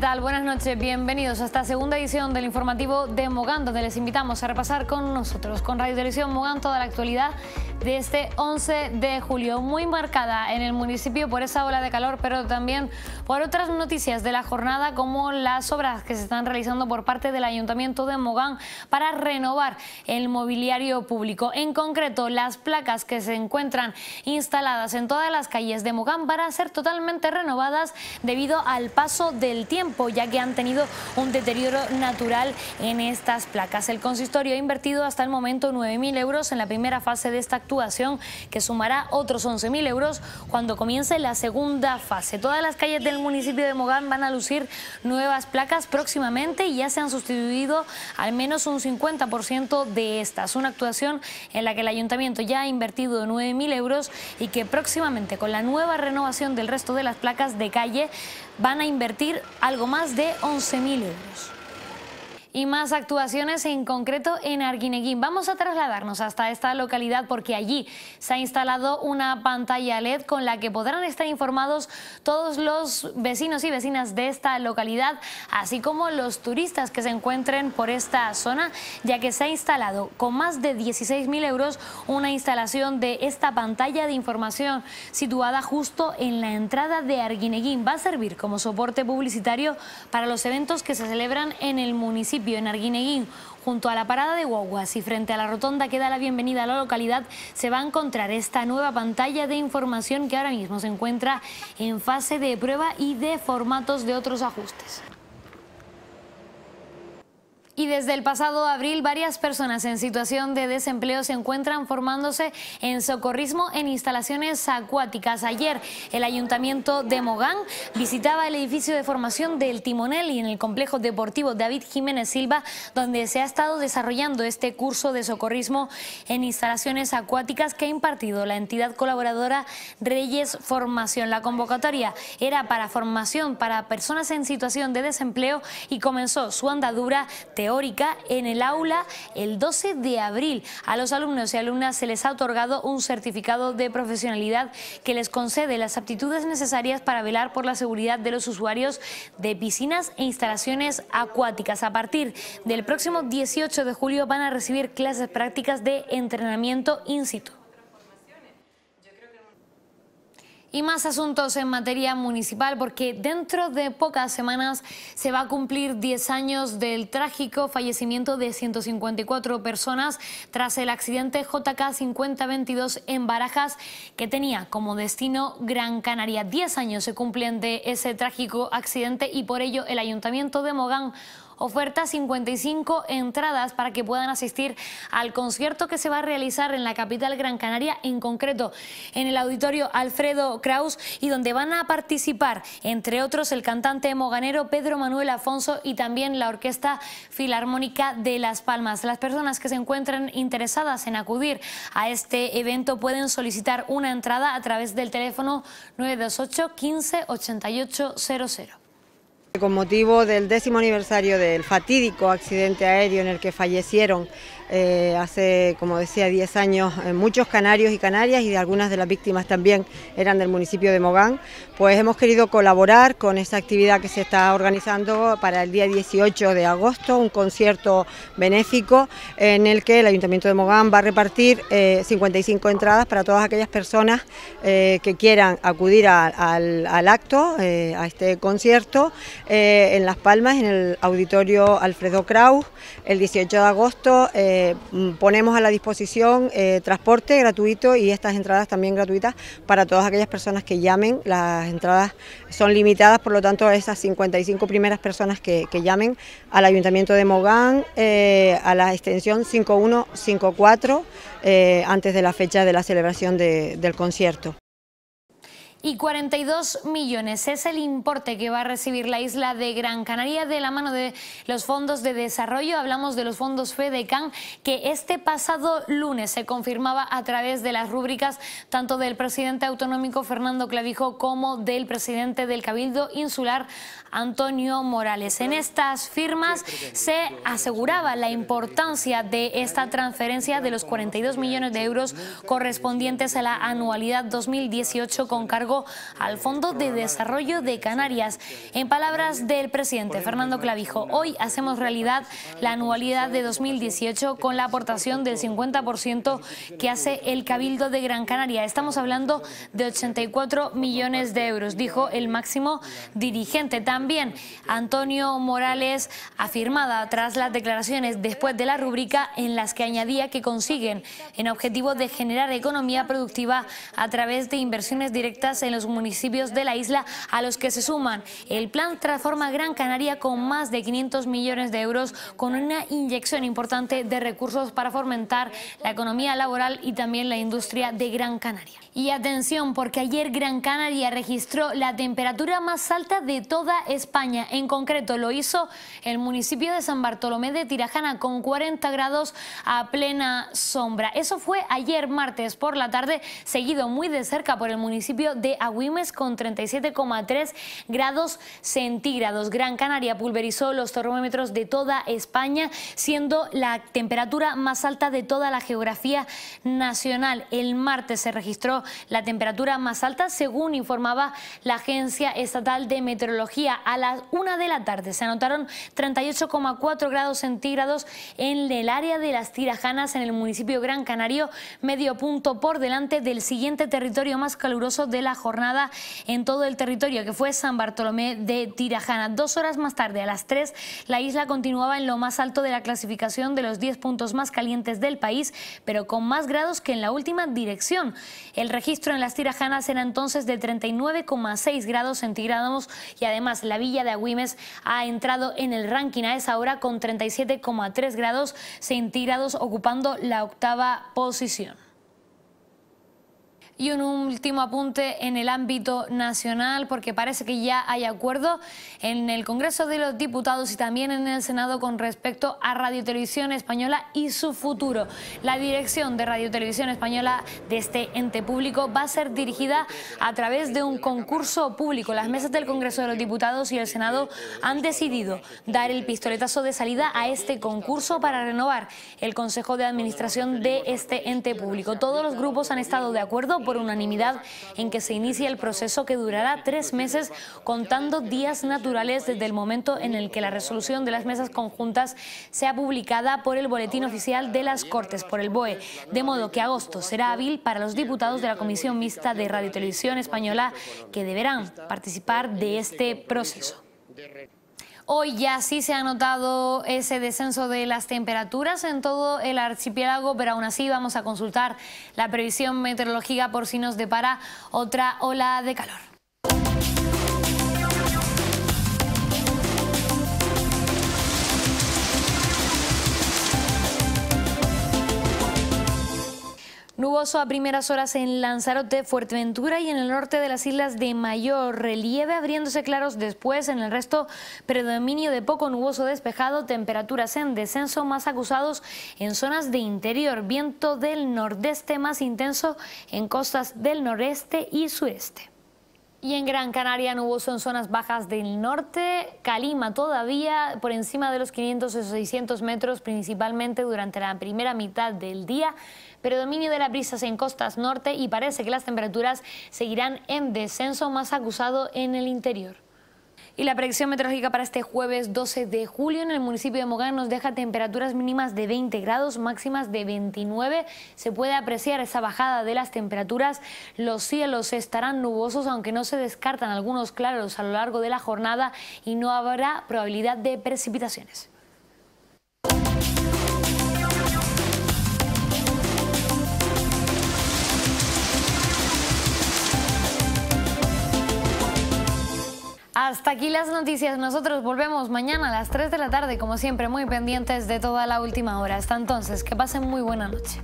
tal? Buenas noches, bienvenidos a esta segunda edición del informativo de Mogán, donde les invitamos a repasar con nosotros, con Radio Televisión Mogán, toda la actualidad de este 11 de julio, muy marcada en el municipio por esa ola de calor, pero también por otras noticias de la jornada como las obras que se están realizando por parte del Ayuntamiento de Mogán para renovar el mobiliario público. En concreto, las placas que se encuentran instaladas en todas las calles de Mogán van a ser totalmente renovadas debido al paso del tiempo, ya que han tenido un deterioro natural en estas placas. El consistorio ha invertido hasta el momento 9.000 euros en la primera fase de esta actuación que sumará otros 11.000 euros cuando comience la segunda fase. Todas las calles del municipio de Mogán van a lucir nuevas placas próximamente y ya se han sustituido al menos un 50% de estas. Una actuación en la que el ayuntamiento ya ha invertido 9.000 euros y que próximamente con la nueva renovación del resto de las placas de calle van a invertir algo más de 11.000 euros y más actuaciones en concreto en Arguineguín. Vamos a trasladarnos hasta esta localidad porque allí se ha instalado una pantalla LED con la que podrán estar informados todos los vecinos y vecinas de esta localidad, así como los turistas que se encuentren por esta zona, ya que se ha instalado con más de 16.000 euros una instalación de esta pantalla de información situada justo en la entrada de Arguineguín. Va a servir como soporte publicitario para los eventos que se celebran en el municipio en Arguineguín, Junto a la parada de guaguas y frente a la rotonda que da la bienvenida a la localidad, se va a encontrar esta nueva pantalla de información que ahora mismo se encuentra en fase de prueba y de formatos de otros ajustes. Y desde el pasado abril, varias personas en situación de desempleo se encuentran formándose en socorrismo en instalaciones acuáticas. Ayer, el ayuntamiento de Mogán visitaba el edificio de formación del Timonel y en el complejo deportivo David Jiménez Silva, donde se ha estado desarrollando este curso de socorrismo en instalaciones acuáticas que ha impartido la entidad colaboradora Reyes Formación. La convocatoria era para formación para personas en situación de desempleo y comenzó su andadura de en el aula el 12 de abril. A los alumnos y alumnas se les ha otorgado un certificado de profesionalidad que les concede las aptitudes necesarias para velar por la seguridad de los usuarios de piscinas e instalaciones acuáticas. A partir del próximo 18 de julio van a recibir clases prácticas de entrenamiento in situ. Y más asuntos en materia municipal, porque dentro de pocas semanas se va a cumplir 10 años del trágico fallecimiento de 154 personas tras el accidente JK 5022 en Barajas, que tenía como destino Gran Canaria. 10 años se cumplen de ese trágico accidente y por ello el Ayuntamiento de Mogán oferta 55 entradas para que puedan asistir al concierto que se va a realizar en la capital Gran Canaria, en concreto en el auditorio Alfredo Kraus, y donde van a participar, entre otros, el cantante moganero Pedro Manuel Afonso y también la Orquesta Filarmónica de Las Palmas. Las personas que se encuentran interesadas en acudir a este evento pueden solicitar una entrada a través del teléfono 928 15 88 00. Con motivo del décimo aniversario del fatídico accidente aéreo en el que fallecieron eh, hace, como decía, 10 años eh, muchos canarios y canarias y algunas de las víctimas también eran del municipio de Mogán, pues hemos querido colaborar con esta actividad que se está organizando para el día 18 de agosto, un concierto benéfico en el que el Ayuntamiento de Mogán va a repartir 55 eh, entradas para todas aquellas personas que quieran acudir al, al, acto, a este concierto, en Las Palmas, en el auditorio Alfredo Kraus, el 18 de agosto eh, mm, ponemos a la disposición eh, transporte gratuito y estas entradas también gratuitas para todas aquellas personas que llamen. Las entradas son limitadas, por lo tanto, a esas 55 primeras personas que, llamen al Ayuntamiento de Mogán eh, a la extensión 5154 antes de la fecha de la celebración del concierto y 42 millones. Es el importe que va a recibir la isla de Gran Canaria de la mano de los fondos de desarrollo. Hablamos de los fondos FEDECAN que este pasado lunes se confirmaba a través de las rúbricas tanto del presidente autonómico Fernando Clavijo como del presidente del Cabildo Insular Antonio Morales. En estas firmas se aseguraba la importancia de esta transferencia de los 42 millones de euros correspondientes a la anualidad 2018 con cargo al Fondo de Desarrollo de Canarias. En palabras del presidente Fernando Clavijo, hoy hacemos realidad la anualidad de 2018 con la aportación del 50% que hace el Cabildo de Gran Canaria. Estamos hablando de 84 millones de euros, dijo el máximo dirigente. También Antonio Morales afirmada tras las declaraciones después de la rúbrica en las que añadía que consiguen en objetivo de generar economía productiva a través de inversiones directas en los municipios de la isla a los que se suman. El plan transforma Gran Canaria con más de 500 millones de euros con una inyección importante de recursos para fomentar la economía laboral y también la industria de Gran Canaria. Y atención porque ayer Gran Canaria registró la temperatura más alta de toda España. En concreto lo hizo el municipio de San Bartolomé de Tirajana con 40 grados a plena sombra. Eso fue ayer martes por la tarde, seguido muy de cerca por el municipio de de con 37,3 grados centígrados. Gran Canaria pulverizó los termómetros de toda España, siendo la temperatura más alta de toda la geografía nacional. El martes se registró la temperatura más alta, según informaba la Agencia Estatal de Meteorología. A las 1 de la tarde se anotaron 38,4 grados centígrados en el área de las Tirajanas, en el municipio Gran Canario, medio punto por delante del siguiente territorio más caluroso de la jornada en todo el territorio, que fue San Bartolomé de Tirajana. Dos horas más tarde, a las 3, la isla continuaba en lo más alto de la clasificación de los 10 puntos más calientes del país, pero con más grados que en la última dirección. El registro en las Tirajanas era entonces de 39,6 grados centígrados y además la villa de Agüimes ha entrado en el ranking a esa hora con 37,3 grados centígrados ocupando la octava posición. Y un último apunte en el ámbito nacional, porque parece que ya hay acuerdo en el Congreso de los Diputados y también en el Senado con respecto a Radio Televisión Española y su futuro. La dirección de Radio Televisión Española de este ente público va a ser dirigida a través de un concurso público. Las mesas del Congreso de los Diputados y el Senado han decidido dar el pistoletazo de salida a este concurso para renovar el Consejo de Administración de este ente público. Todos los grupos han estado de acuerdo por unanimidad en que se inicie el proceso que durará tres meses contando días naturales desde el momento en el que la resolución de las mesas conjuntas sea publicada por el Boletín Oficial de las Cortes, por el BOE, de modo que agosto será hábil para los diputados de la Comisión Mixta de Radio Española que deberán participar de este proceso. Hoy ya sí se ha notado ese descenso de las temperaturas en todo el archipiélago, pero aún así vamos a consultar la previsión meteorológica por si nos depara otra ola de calor. a primeras horas en Lanzarote, Fuerteventura y en el norte de las islas de mayor relieve, abriéndose claros después en el resto, predominio de poco nuboso despejado, temperaturas en descenso más acusados en zonas de interior, viento del nordeste más intenso en costas del noreste y sureste. Y en Gran Canaria nuboso en zonas bajas del norte, Calima todavía por encima de los 500 o 600 metros, principalmente durante la primera mitad del día, predominio de las brisas en costas norte y parece que las temperaturas seguirán en descenso más acusado en el interior. Y la predicción meteorológica para este jueves 12 de julio en el municipio de Mogán nos deja temperaturas mínimas de 20 grados, máximas de 29. Se puede apreciar esa bajada de las temperaturas. Los cielos estarán nubosos, aunque no se descartan algunos claros a lo largo de la jornada y no habrá probabilidad de precipitaciones. Hasta aquí las noticias. Nosotros volvemos mañana a las 3 de la tarde, como siempre, muy pendientes de toda la última hora. Hasta entonces, que pasen muy buena noche.